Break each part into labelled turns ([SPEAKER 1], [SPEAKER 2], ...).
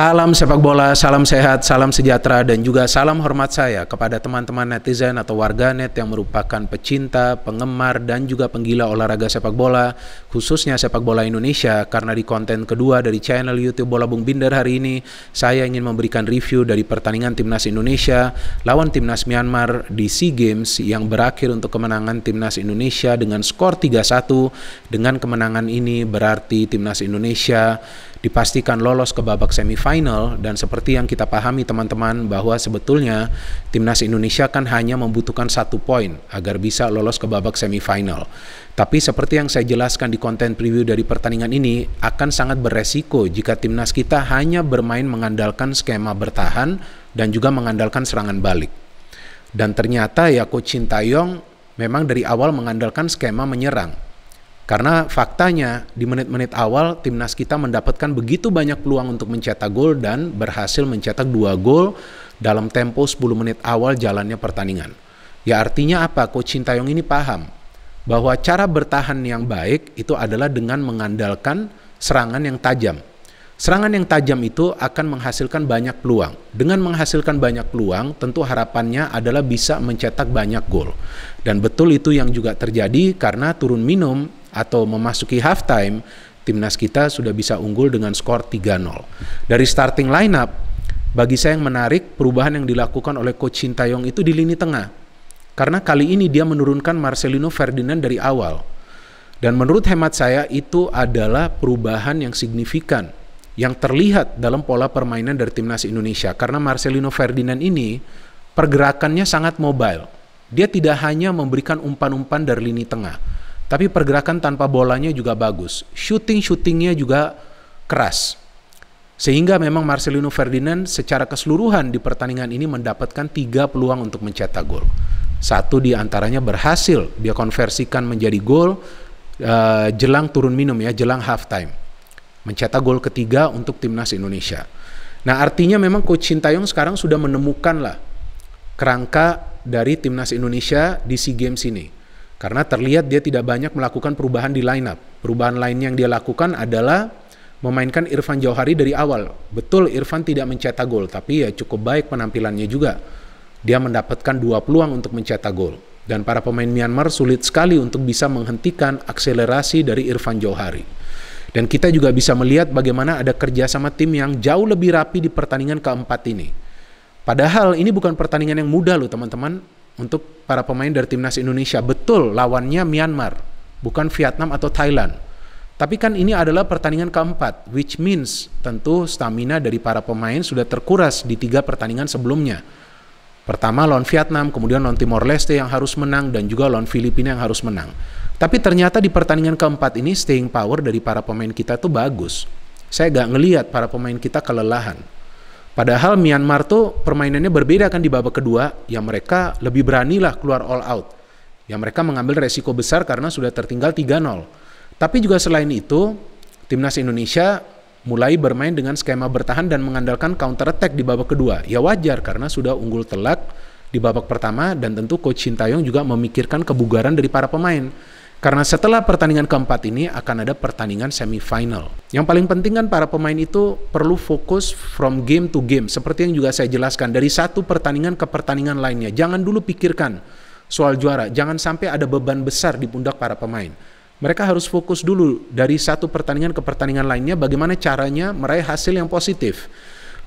[SPEAKER 1] Salam sepak bola, salam sehat, salam sejahtera, dan juga salam hormat saya kepada teman-teman netizen atau warganet yang merupakan pecinta, penggemar, dan juga penggila olahraga sepak bola, khususnya sepak bola Indonesia, karena di konten kedua dari channel YouTube Bola Bung Binder hari ini, saya ingin memberikan review dari pertandingan Timnas Indonesia lawan Timnas Myanmar di SEA Games yang berakhir untuk kemenangan Timnas Indonesia dengan skor 3-1. Dengan kemenangan ini berarti Timnas Indonesia dipastikan lolos ke babak semifinal dan seperti yang kita pahami teman-teman bahwa sebetulnya timnas Indonesia kan hanya membutuhkan satu poin agar bisa lolos ke babak semifinal. Tapi seperti yang saya jelaskan di konten preview dari pertandingan ini akan sangat beresiko jika timnas kita hanya bermain mengandalkan skema bertahan dan juga mengandalkan serangan balik. Dan ternyata ya Coach Intayong memang dari awal mengandalkan skema menyerang karena faktanya di menit-menit awal timnas kita mendapatkan begitu banyak peluang untuk mencetak gol dan berhasil mencetak dua gol dalam tempo 10 menit awal jalannya pertandingan. Ya artinya apa? Coach Sintayong ini paham bahwa cara bertahan yang baik itu adalah dengan mengandalkan serangan yang tajam. Serangan yang tajam itu akan menghasilkan banyak peluang. Dengan menghasilkan banyak peluang, tentu harapannya adalah bisa mencetak banyak gol. Dan betul itu yang juga terjadi karena turun minum atau memasuki halftime timnas kita sudah bisa unggul dengan skor 3-0. Dari starting lineup bagi saya yang menarik perubahan yang dilakukan oleh coach Sintayong itu di lini tengah. Karena kali ini dia menurunkan Marcelino Ferdinand dari awal. Dan menurut hemat saya itu adalah perubahan yang signifikan yang terlihat dalam pola permainan dari timnas Indonesia karena Marcelino Ferdinand ini pergerakannya sangat mobile. Dia tidak hanya memberikan umpan-umpan dari lini tengah, tapi pergerakan tanpa bolanya juga bagus. Shooting-shootingnya juga keras. Sehingga memang Marcelino Ferdinand secara keseluruhan di pertandingan ini mendapatkan tiga peluang untuk mencetak gol. Satu di antaranya berhasil dia konversikan menjadi gol uh, jelang turun minum ya, jelang halftime. Mencetak gol ketiga untuk timnas Indonesia. Nah artinya memang Coach Sintayong sekarang sudah menemukan lah kerangka dari timnas Indonesia di SEA Games ini karena terlihat dia tidak banyak melakukan perubahan di lineup. Perubahan lain yang dia lakukan adalah memainkan Irfan Jauhari dari awal. Betul Irfan tidak mencetak gol, tapi ya cukup baik penampilannya juga. Dia mendapatkan dua peluang untuk mencetak gol. Dan para pemain Myanmar sulit sekali untuk bisa menghentikan akselerasi dari Irfan Jauhari. Dan kita juga bisa melihat bagaimana ada kerjasama tim yang jauh lebih rapi di pertandingan keempat ini. Padahal ini bukan pertandingan yang mudah loh teman-teman untuk para pemain dari timnas Indonesia. Betul lawannya Myanmar, bukan Vietnam atau Thailand. Tapi kan ini adalah pertandingan keempat, which means tentu stamina dari para pemain sudah terkuras di tiga pertandingan sebelumnya. Pertama lawan Vietnam, kemudian lawan Timor Leste yang harus menang, dan juga lawan Filipina yang harus menang. Tapi ternyata di pertandingan keempat ini staying power dari para pemain kita tuh bagus. Saya gak ngeliat para pemain kita kelelahan. Padahal Myanmar tuh permainannya berbeda kan di babak kedua, ya mereka lebih beranilah keluar all out. Ya mereka mengambil resiko besar karena sudah tertinggal 3-0. Tapi juga selain itu, timnas Indonesia mulai bermain dengan skema bertahan dan mengandalkan counter attack di babak kedua. Ya wajar karena sudah unggul telak di babak pertama dan tentu coach Sintayong juga memikirkan kebugaran dari para pemain. Karena setelah pertandingan keempat ini akan ada pertandingan semifinal. Yang paling penting kan para pemain itu perlu fokus from game to game. Seperti yang juga saya jelaskan, dari satu pertandingan ke pertandingan lainnya. Jangan dulu pikirkan soal juara. Jangan sampai ada beban besar di pundak para pemain. Mereka harus fokus dulu dari satu pertandingan ke pertandingan lainnya bagaimana caranya meraih hasil yang positif.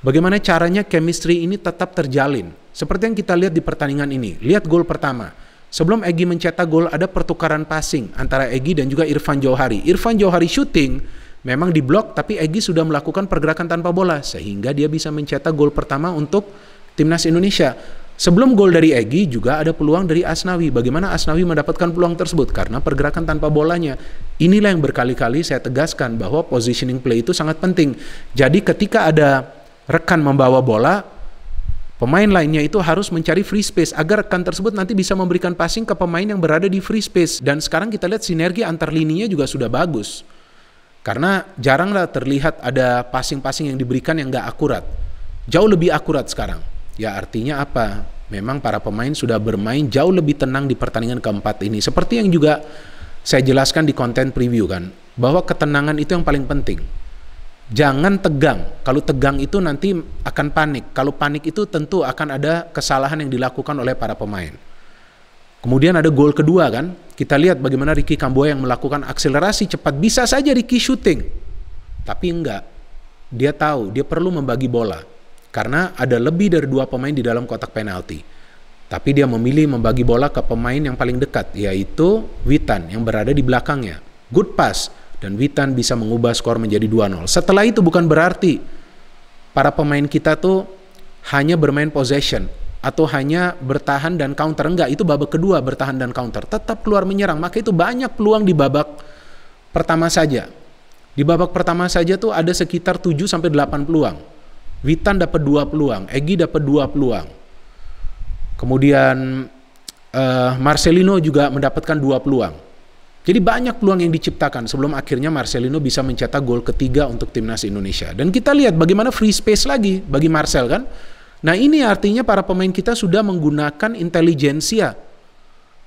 [SPEAKER 1] Bagaimana caranya chemistry ini tetap terjalin. Seperti yang kita lihat di pertandingan ini. Lihat gol pertama Sebelum Egi mencetak gol ada pertukaran passing antara Egi dan juga Irfan Johari. Irfan Johari shooting memang diblok tapi Egi sudah melakukan pergerakan tanpa bola sehingga dia bisa mencetak gol pertama untuk timnas Indonesia. Sebelum gol dari Egi juga ada peluang dari Asnawi. Bagaimana Asnawi mendapatkan peluang tersebut karena pergerakan tanpa bolanya. Inilah yang berkali-kali saya tegaskan bahwa positioning play itu sangat penting. Jadi ketika ada rekan membawa bola, Pemain lainnya itu harus mencari free space agar rekan tersebut nanti bisa memberikan passing ke pemain yang berada di free space. Dan sekarang kita lihat sinergi antar lininya juga sudah bagus. Karena jaranglah terlihat ada passing-passing yang diberikan yang nggak akurat. Jauh lebih akurat sekarang. Ya artinya apa? Memang para pemain sudah bermain jauh lebih tenang di pertandingan keempat ini. Seperti yang juga saya jelaskan di konten preview kan. Bahwa ketenangan itu yang paling penting jangan tegang. Kalau tegang itu nanti akan panik. Kalau panik itu tentu akan ada kesalahan yang dilakukan oleh para pemain. Kemudian ada gol kedua kan. Kita lihat bagaimana Ricky Kamboya yang melakukan akselerasi cepat. Bisa saja Ricky shooting. Tapi enggak. Dia tahu dia perlu membagi bola. Karena ada lebih dari dua pemain di dalam kotak penalti. Tapi dia memilih membagi bola ke pemain yang paling dekat. Yaitu Witan yang berada di belakangnya. Good pass dan Witan bisa mengubah skor menjadi 2-0. Setelah itu bukan berarti para pemain kita tuh hanya bermain possession atau hanya bertahan dan counter enggak itu babak kedua bertahan dan counter tetap keluar menyerang maka itu banyak peluang di babak pertama saja di babak pertama saja tuh ada sekitar 7 sampai 8 peluang Witan dapat dua peluang Egi dapat dua peluang kemudian uh, Marcelino juga mendapatkan dua peluang jadi banyak peluang yang diciptakan sebelum akhirnya Marcelino bisa mencetak gol ketiga untuk timnas Indonesia. Dan kita lihat bagaimana free space lagi bagi Marcel kan. Nah ini artinya para pemain kita sudah menggunakan intelijensia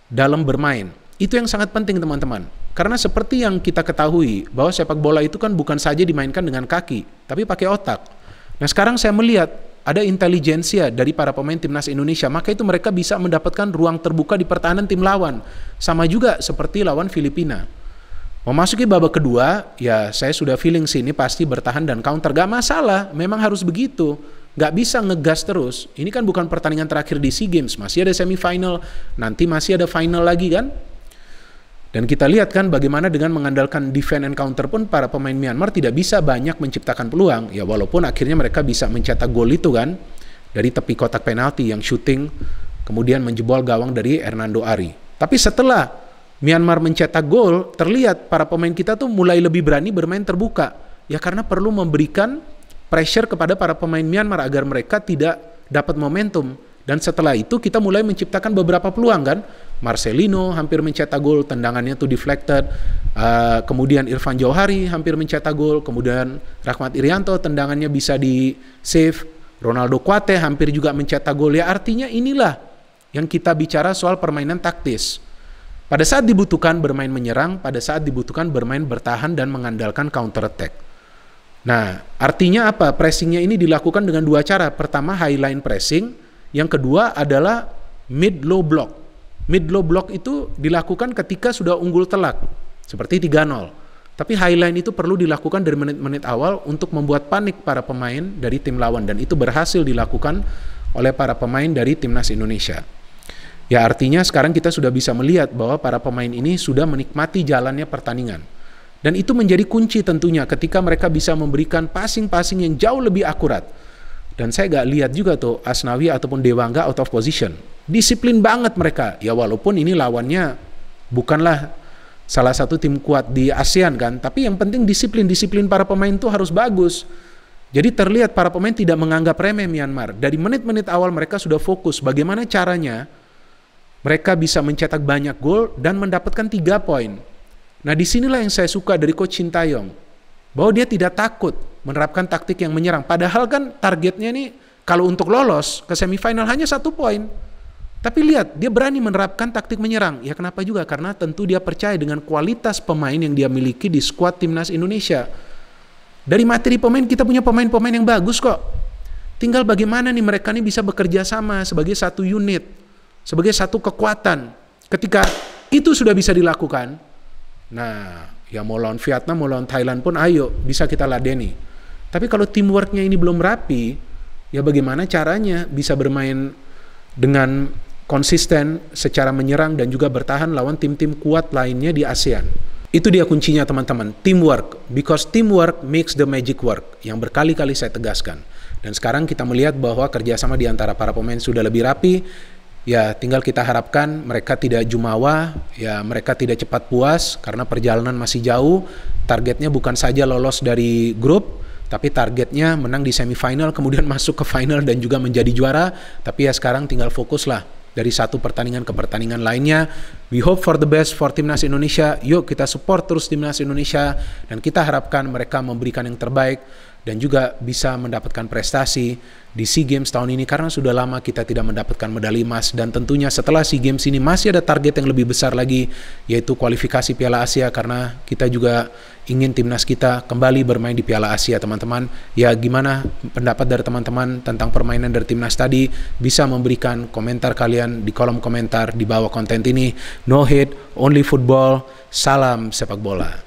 [SPEAKER 1] dalam bermain. Itu yang sangat penting teman-teman. Karena seperti yang kita ketahui bahwa sepak bola itu kan bukan saja dimainkan dengan kaki, tapi pakai otak. Nah sekarang saya melihat ada intelijensia dari para pemain timnas Indonesia, maka itu mereka bisa mendapatkan ruang terbuka di pertahanan tim lawan. Sama juga seperti lawan Filipina. Memasuki babak kedua, ya saya sudah feeling sini pasti bertahan dan counter. Gak masalah, memang harus begitu. Gak bisa ngegas terus. Ini kan bukan pertandingan terakhir di SEA Games, masih ada semifinal, nanti masih ada final lagi kan? Dan kita lihat kan bagaimana dengan mengandalkan defend and counter pun para pemain Myanmar tidak bisa banyak menciptakan peluang. Ya walaupun akhirnya mereka bisa mencetak gol itu kan dari tepi kotak penalti yang shooting kemudian menjebol gawang dari Hernando Ari. Tapi setelah Myanmar mencetak gol, terlihat para pemain kita tuh mulai lebih berani bermain terbuka. Ya karena perlu memberikan pressure kepada para pemain Myanmar agar mereka tidak dapat momentum. Dan setelah itu kita mulai menciptakan beberapa peluang kan Marcelino hampir mencetak gol, tendangannya tuh deflected. Uh, kemudian Irfan Johari hampir mencetak gol, kemudian Rahmat Irianto tendangannya bisa di save. Ronaldo Quate hampir juga mencetak gol. Ya artinya inilah yang kita bicara soal permainan taktis. Pada saat dibutuhkan bermain menyerang, pada saat dibutuhkan bermain bertahan dan mengandalkan counter attack. Nah, artinya apa? Pressingnya ini dilakukan dengan dua cara. Pertama, high line pressing. Yang kedua adalah mid low block mid low block itu dilakukan ketika sudah unggul telak seperti 3-0. Tapi highline itu perlu dilakukan dari menit-menit awal untuk membuat panik para pemain dari tim lawan dan itu berhasil dilakukan oleh para pemain dari timnas Indonesia. Ya artinya sekarang kita sudah bisa melihat bahwa para pemain ini sudah menikmati jalannya pertandingan. Dan itu menjadi kunci tentunya ketika mereka bisa memberikan passing-passing yang jauh lebih akurat dan saya gak lihat juga tuh Asnawi ataupun Dewangga out of position. Disiplin banget mereka. Ya walaupun ini lawannya bukanlah salah satu tim kuat di ASEAN kan. Tapi yang penting disiplin-disiplin para pemain tuh harus bagus. Jadi terlihat para pemain tidak menganggap remeh Myanmar. Dari menit-menit awal mereka sudah fokus bagaimana caranya mereka bisa mencetak banyak gol dan mendapatkan tiga poin. Nah disinilah yang saya suka dari Coach Sintayong bahwa dia tidak takut menerapkan taktik yang menyerang. Padahal kan targetnya ini kalau untuk lolos ke semifinal hanya satu poin. Tapi lihat, dia berani menerapkan taktik menyerang. Ya kenapa juga? Karena tentu dia percaya dengan kualitas pemain yang dia miliki di skuad timnas Indonesia. Dari materi pemain kita punya pemain-pemain yang bagus kok. Tinggal bagaimana nih mereka nih bisa bekerja sama sebagai satu unit, sebagai satu kekuatan. Ketika itu sudah bisa dilakukan, nah ya mau lawan Vietnam, mau lawan Thailand pun ayo bisa kita ladeni. Tapi kalau teamworknya ini belum rapi, ya bagaimana caranya bisa bermain dengan konsisten secara menyerang dan juga bertahan lawan tim-tim kuat lainnya di ASEAN. Itu dia kuncinya teman-teman, teamwork. Because teamwork makes the magic work, yang berkali-kali saya tegaskan. Dan sekarang kita melihat bahwa kerjasama di antara para pemain sudah lebih rapi, ya tinggal kita harapkan mereka tidak jumawa, ya mereka tidak cepat puas karena perjalanan masih jauh. Targetnya bukan saja lolos dari grup, tapi targetnya menang di semifinal kemudian masuk ke final dan juga menjadi juara. Tapi ya sekarang tinggal fokuslah dari satu pertandingan ke pertandingan lainnya. We hope for the best for timnas Indonesia. Yuk kita support terus timnas Indonesia dan kita harapkan mereka memberikan yang terbaik dan juga bisa mendapatkan prestasi di SEA Games tahun ini karena sudah lama kita tidak mendapatkan medali emas dan tentunya setelah SEA Games ini masih ada target yang lebih besar lagi yaitu kualifikasi Piala Asia karena kita juga ingin timnas kita kembali bermain di Piala Asia teman-teman. Ya gimana pendapat dari teman-teman tentang permainan dari timnas tadi? Bisa memberikan komentar kalian di kolom komentar di bawah konten ini. No hate, only football. Salam sepak bola.